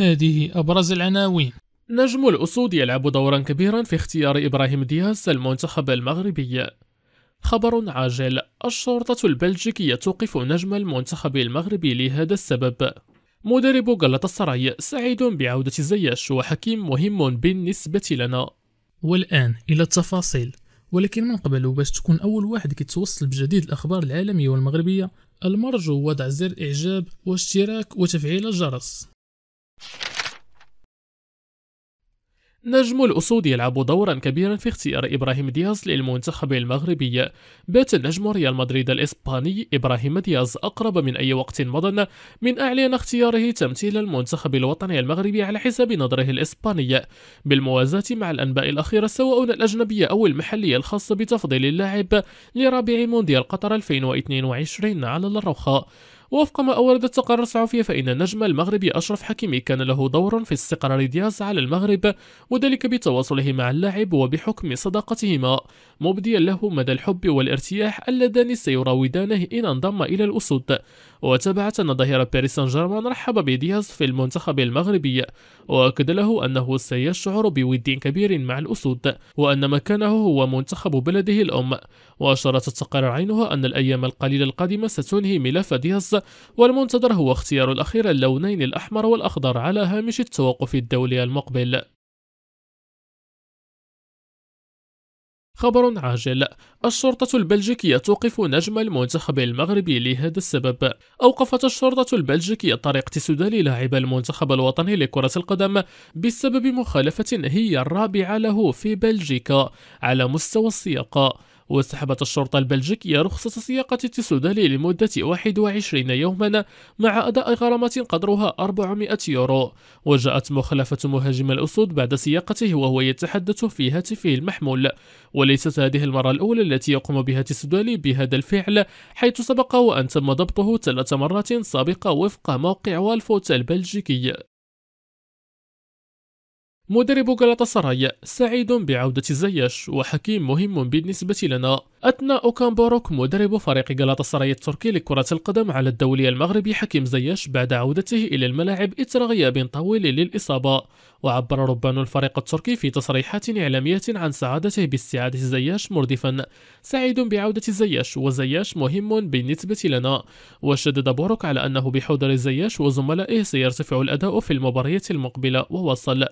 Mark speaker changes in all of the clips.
Speaker 1: هذه أبرز العناوين نجم الأسود يلعب دورا كبيرا في اختيار إبراهيم دياز المنتخب المغربي خبر عاجل الشرطة البلجيكية توقف نجم المنتخب المغربي لهذا السبب مدرب غلطسراي سعيد بعودة زياش وحكيم مهم بالنسبة لنا والآن إلى التفاصيل ولكن من قبل باش تكون أول واحد كيتوصل بجديد الأخبار العالمية والمغربية المرجو وضع زر إعجاب واشتراك وتفعيل الجرس نجم الأسود يلعب دورا كبيرا في اختيار إبراهيم دياز للمنتخب المغربي بات نجم ريال مدريد الإسباني إبراهيم دياز أقرب من أي وقت مضى من أعلن اختياره تمثيل المنتخب الوطني المغربي على حساب نظره الإسباني بالموازاة مع الأنباء الأخيرة سواء الأجنبية أو المحلية الخاصة بتفضيل اللاعب لرابع مونديال قطر 2022 على الرخاء وفق ما أوردت تقارير صحفية فإن النجم المغربي أشرف حكيمي كان له دور في استقرار دياز على المغرب وذلك بتواصله مع اللاعب وبحكم صداقتهما مبديا له مدى الحب والارتياح اللذان سيراودانه إن انضم إلى الأسود وتابعت أن ظهير باريس سان جيرمان رحب بدياز في المنتخب المغربي وأكد له أنه سيشعر بود كبير مع الأسود وأن مكانه هو منتخب بلده الأم وأشارت التقارير عينها أن الأيام القليلة القادمة ستنهي ملف دياز والمنتظر هو اختيار الأخير اللونين الأحمر والأخضر على هامش التوقف الدولي المقبل خبر عاجل الشرطة البلجيكية توقف نجم المنتخب المغربي لهذا السبب أوقفت الشرطة البلجيكية طريق تسودالي لاعب المنتخب الوطني لكرة القدم بسبب مخالفة هي الرابعة له في بلجيكا على مستوى السياق وسحبت الشرطة البلجيكية رخصة سياقة تسودالي لمدة 21 يوما مع أداء غرامة قدرها 400 يورو وجاءت مخالفة مهاجم الأسود بعد سياقته وهو يتحدث في هاتفه المحمول وليست هذه المرة الأولى التي يقوم بها تسودالي بهذا الفعل حيث سبق وأن تم ضبطه ثلاث مرات سابقة وفق موقع والفوت البلجيكي مدرب غلطسراي سعيد بعودة زياش وحكيم مهم بالنسبة لنا أثناء كان بوروك مدرب فريق غلطسراي التركي لكرة القدم على الدولي المغربي حكيم زياش بعد عودته إلى الملاعب إثر غياب طويل للإصابة وعبر ربان الفريق التركي في تصريحات إعلامية عن سعادته باستعادة زياش مردفا سعيد بعودة زياش وزياش مهم بالنسبة لنا وشدد بوروك على أنه بحضر زياش وزملائه سيرتفع الأداء في المباريات المقبلة ووصل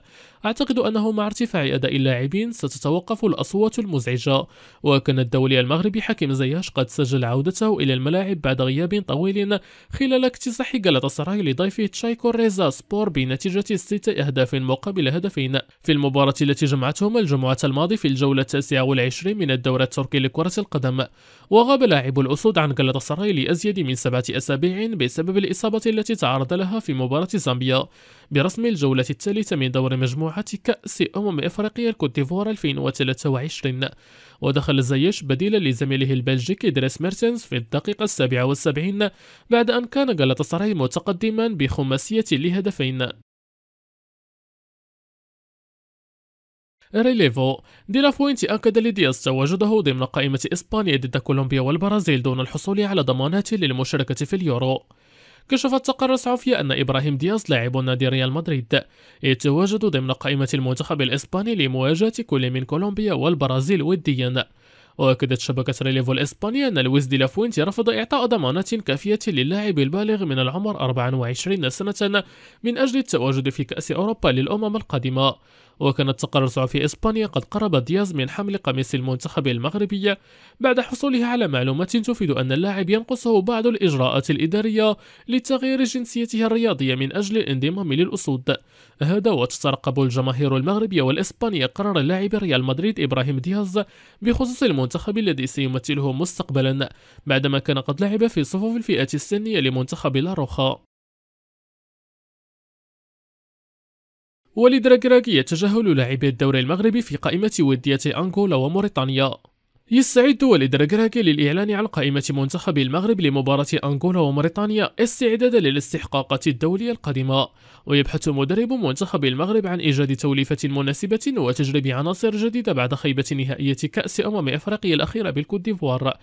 Speaker 1: أعتقد أنه مع ارتفاع أداء اللاعبين ستتوقف الأصوات المزعجة وكان الدولي المغربي حكيم زياش قد سجل عودته إلى الملاعب بعد غياب طويل خلال اكتساح سراي لضيفه تشايكو ريزا سبور بنتيجة ست أهداف مقابل هدفين في المباراة التي جمعتهما الجمعة الماضي في الجولة التاسعة والعشرين من الدورة التركي لكرة القدم وغاب لاعب الأسود عن سراي لأزيد من سبعة أسابيع بسبب الإصابة التي تعرض لها في مباراة زامبيا برسم الجولة الثالثة من دور مجموعة كأس أمم إفريقيا الكوت ديفوار 2023 ودخل الزيش بديلا لزميله البلجيكي دريس ميرتنز في الدقيقة السابعة والسبعين بعد أن كان غالاتاسراي متقدما بخماسية لهدفين ريليفو دي لافوينتي أكد لدياس تواجده ضمن قائمة إسبانيا ضد كولومبيا والبرازيل دون الحصول على ضمانات للمشاركة في اليورو كشفت تقارير صحفية أن إبراهيم دياز لاعب نادي ريال مدريد يتواجد ضمن قائمة المنتخب الإسباني لمواجهة كل من كولومبيا والبرازيل وديا وأكدت شبكة ريليفو الإسبانية أن لويس دي لافوينتي رفض إعطاء ضمانات كافية للاعب البالغ من العمر 24 سنة من أجل التواجد في كأس أوروبا للأمم القادمة وكانت تقرر في إسبانيا قد قرب دياز من حمل قميص المنتخب المغربي بعد حصوله على معلومات تفيد أن اللاعب ينقصه بعض الإجراءات الإدارية لتغيير جنسيته الرياضية من أجل الانضمام للأسود هذا وتترقب الجماهير المغربية والإسبانية قرار لاعب ريال مدريد إبراهيم دياز بخصوص المنتخب الذي سيمثله مستقبلا بعدما كان قد لعب في صفوف الفئة السنية لمنتخب لاروخا وليد ولدركراكية يتجاهل لاعبي الدوري المغربي في قائمة وديتي أنغولا وموريتانيا يستعد وليد ركراكي للإعلان عن قائمة منتخب المغرب لمباراة أنغولا وموريتانيا استعدادا للاستحقاقات الدولية القادمة ويبحث مدرب منتخب المغرب عن إيجاد توليفة مناسبة وتجريب عناصر جديدة بعد خيبة نهائية كأس أمم أفريقيا الأخيرة بالكوت ديفوار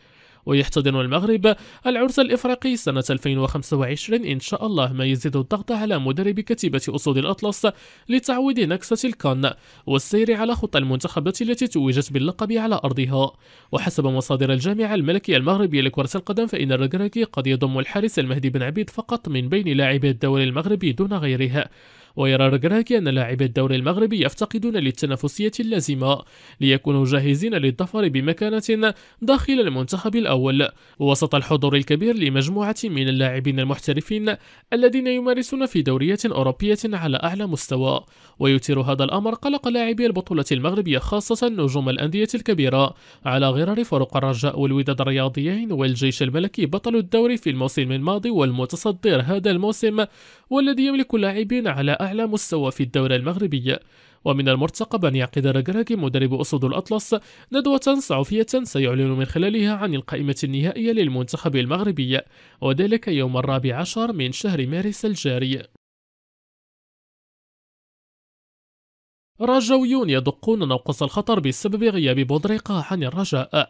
Speaker 1: ويحتضن المغرب العرس الإفريقي سنة 2025 إن شاء الله ما يزيد الضغط على مدرب كتيبة أسود الأطلس لتعويض نكسة الكان والسير على خطى المنتخبات التي توجت باللقب على أرضها وحسب مصادر الجامعة الملكية المغربية لكرة القدم فإن الركراكي قد يضم الحارس المهدي بن عبيد فقط من بين لاعبي الدوري المغربي دون غيره ويرى ركراكي أن لاعبي الدوري المغربي يفتقدون للتنافسية اللازمة ليكونوا جاهزين للظفر بمكانة داخل المنتخب الأول وسط الحضور الكبير لمجموعة من اللاعبين المحترفين الذين يمارسون في دورية أوروبية على أعلى مستوى ويثير هذا الأمر قلق لاعبي البطولة المغربية خاصة نجوم الأندية الكبيرة على غرار فرق الرجاء والوداد الرياضيين والجيش الملكي بطل الدوري في الموسم الماضي والمتصدر هذا الموسم والذي يملك لاعبين على أعلى مستوى في الدورة المغربية ومن المرتقب أن يعقد رجراجي مدرب أسود الأطلس ندوة صحفية سيعلن من خلالها عن القائمة النهائية للمنتخب المغربي وذلك يوم الرابع عشر من شهر مارس الجاري رجويون يدقون نوقص الخطر بسبب غياب بودريقة عن الرجاء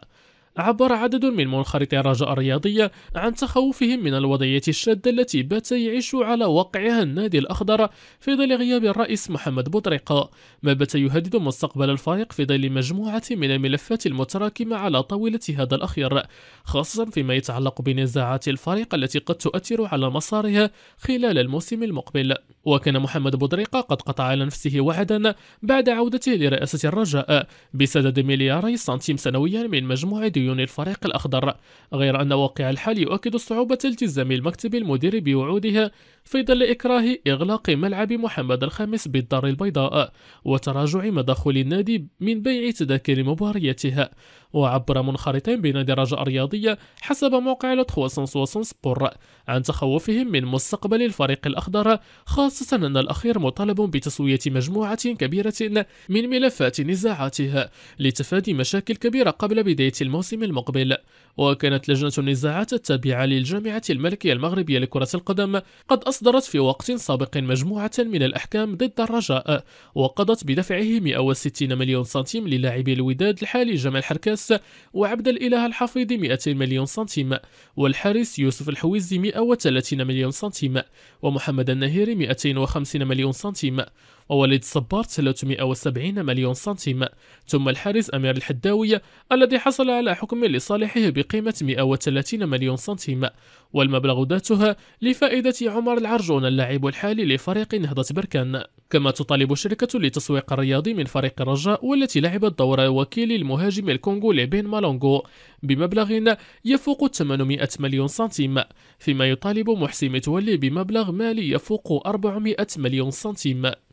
Speaker 1: عبر عدد من منخرطي الرجاء الرياضية عن تخوفهم من الوضعية الشاذة التي بات يعيش على وقعها النادي الأخضر في ظل غياب الرئيس محمد بوطريقة ما بات يهدد مستقبل الفريق في ظل مجموعة من الملفات المتراكمة على طاولة هذا الأخير خاصة فيما يتعلق بنزاعات الفريق التي قد تؤثر على مسارها خلال الموسم المقبل وكان محمد بودريقة قد قطع على نفسه وعدا بعد عودته لرئاسة الرجاء بسدد ملياري سنتيم سنويا من مجموع ديون الفريق الأخضر غير أن واقع الحال يؤكد صعوبة التزام المكتب المدير بوعوده في ظل إكراه إغلاق ملعب محمد الخامس بالدار البيضاء وتراجع مداخل النادي من بيع تذاكر مبارياتها وعبر منخرطين بنادي الرجاء الرياضية حسب موقع لتخوسنس سبور عن تخوفهم من مستقبل الفريق الأخضر خاصة خاصة أن الأخير مطالب بتسوية مجموعة كبيرة من ملفات نزاعاتها لتفادي مشاكل كبيرة قبل بداية الموسم المقبل وكانت لجنة النزاعات التابعة للجامعة الملكية المغربية لكرة القدم قد أصدرت في وقت سابق مجموعة من الأحكام ضد الرجاء وقضت بدفعه 160 مليون سنتيم للاعبي الوداد الحالي جمال حركاس وعبد الإله الحفيظ 200 مليون سنتيم والحارس يوسف الحويزي 130 مليون سنتيم ومحمد النهيري 200 250 مليون سنتيم ووليد صبار 370 مليون سنتيم ثم الحارس أمير الحداوي الذي حصل على حكم لصالحه بقيمة 130 مليون سنتيم والمبلغ ذاتها لفائدة عمر العرجون اللاعب الحالي لفريق نهضة بركان كما تطالب الشركة لتسويق الرياضي من فريق الرجاء والتي لعبت دور وكيل المهاجم الكونغولي بين مالونغو بمبلغ يفوق 800 مليون سنتيم فيما يطالب محسن متولي بمبلغ مالي يفوق 400 مليون سنتيم